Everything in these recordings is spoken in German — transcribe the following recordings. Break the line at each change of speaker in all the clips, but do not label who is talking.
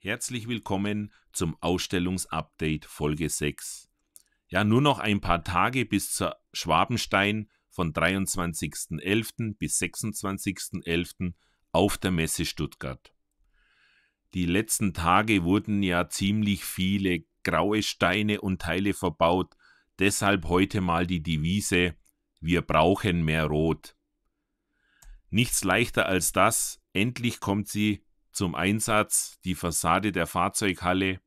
Herzlich willkommen zum Ausstellungsupdate Folge 6. Ja, nur noch ein paar Tage bis zur Schwabenstein von 23.11. bis 26.11. auf der Messe Stuttgart. Die letzten Tage wurden ja ziemlich viele graue Steine und Teile verbaut, deshalb heute mal die Devise Wir brauchen mehr Rot. Nichts leichter als das, endlich kommt sie zum Einsatz die Fassade der Fahrzeughalle,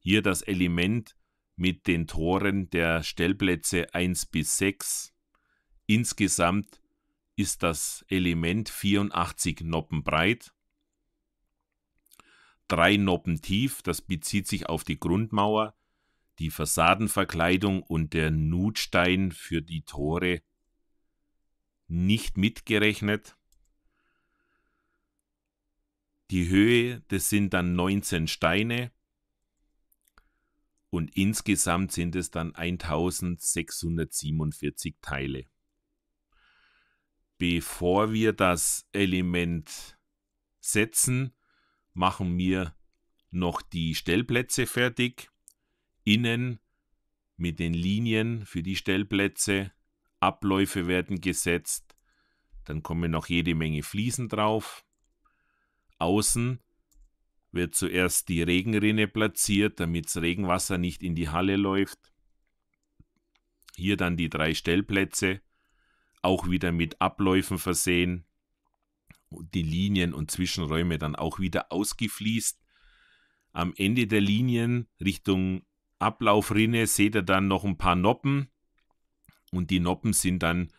hier das Element mit den Toren der Stellplätze 1 bis 6. Insgesamt ist das Element 84 Noppen breit, 3 Noppen tief, das bezieht sich auf die Grundmauer, die Fassadenverkleidung und der Nutstein für die Tore nicht mitgerechnet. Die Höhe, das sind dann 19 Steine und insgesamt sind es dann 1647 Teile. Bevor wir das Element setzen, machen wir noch die Stellplätze fertig. Innen mit den Linien für die Stellplätze. Abläufe werden gesetzt. Dann kommen noch jede Menge Fliesen drauf außen wird zuerst die Regenrinne platziert, damit das Regenwasser nicht in die Halle läuft. Hier dann die drei Stellplätze, auch wieder mit Abläufen versehen, die Linien und Zwischenräume dann auch wieder ausgefließt. Am Ende der Linien Richtung Ablaufrinne seht ihr dann noch ein paar Noppen und die Noppen sind dann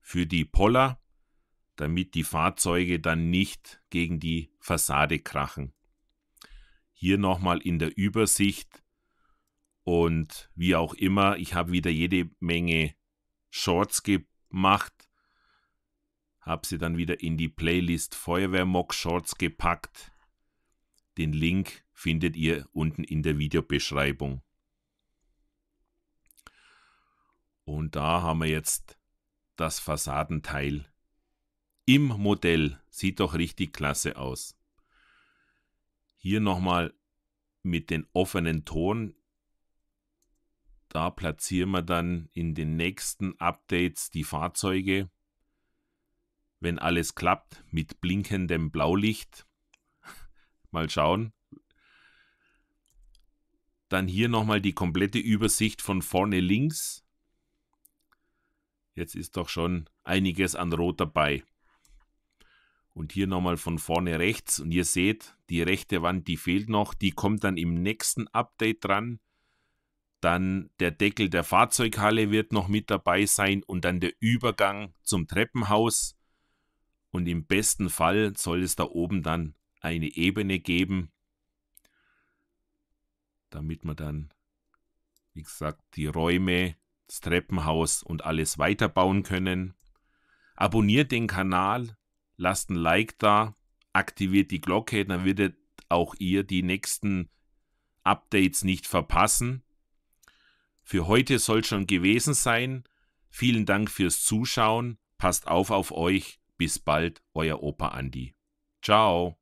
für die Poller damit die Fahrzeuge dann nicht gegen die Fassade krachen. Hier nochmal in der Übersicht und wie auch immer, ich habe wieder jede Menge Shorts gemacht, habe sie dann wieder in die Playlist Feuerwehrmock Shorts gepackt. Den Link findet ihr unten in der Videobeschreibung. Und da haben wir jetzt das Fassadenteil im Modell. Sieht doch richtig klasse aus. Hier nochmal mit den offenen Toren. Da platzieren wir dann in den nächsten Updates die Fahrzeuge. Wenn alles klappt, mit blinkendem Blaulicht. mal schauen. Dann hier nochmal die komplette Übersicht von vorne links. Jetzt ist doch schon einiges an Rot dabei. Und hier nochmal von vorne rechts. Und ihr seht, die rechte Wand, die fehlt noch. Die kommt dann im nächsten Update dran. Dann der Deckel der Fahrzeughalle wird noch mit dabei sein. Und dann der Übergang zum Treppenhaus. Und im besten Fall soll es da oben dann eine Ebene geben, damit man dann, wie gesagt, die Räume, das Treppenhaus und alles weiterbauen können. Abonniert den Kanal, lasst ein Like da, aktiviert die Glocke, dann werdet auch ihr die nächsten Updates nicht verpassen. Für heute soll schon gewesen sein. Vielen Dank fürs Zuschauen. Passt auf auf euch. Bis bald, euer Opa Andi. Ciao.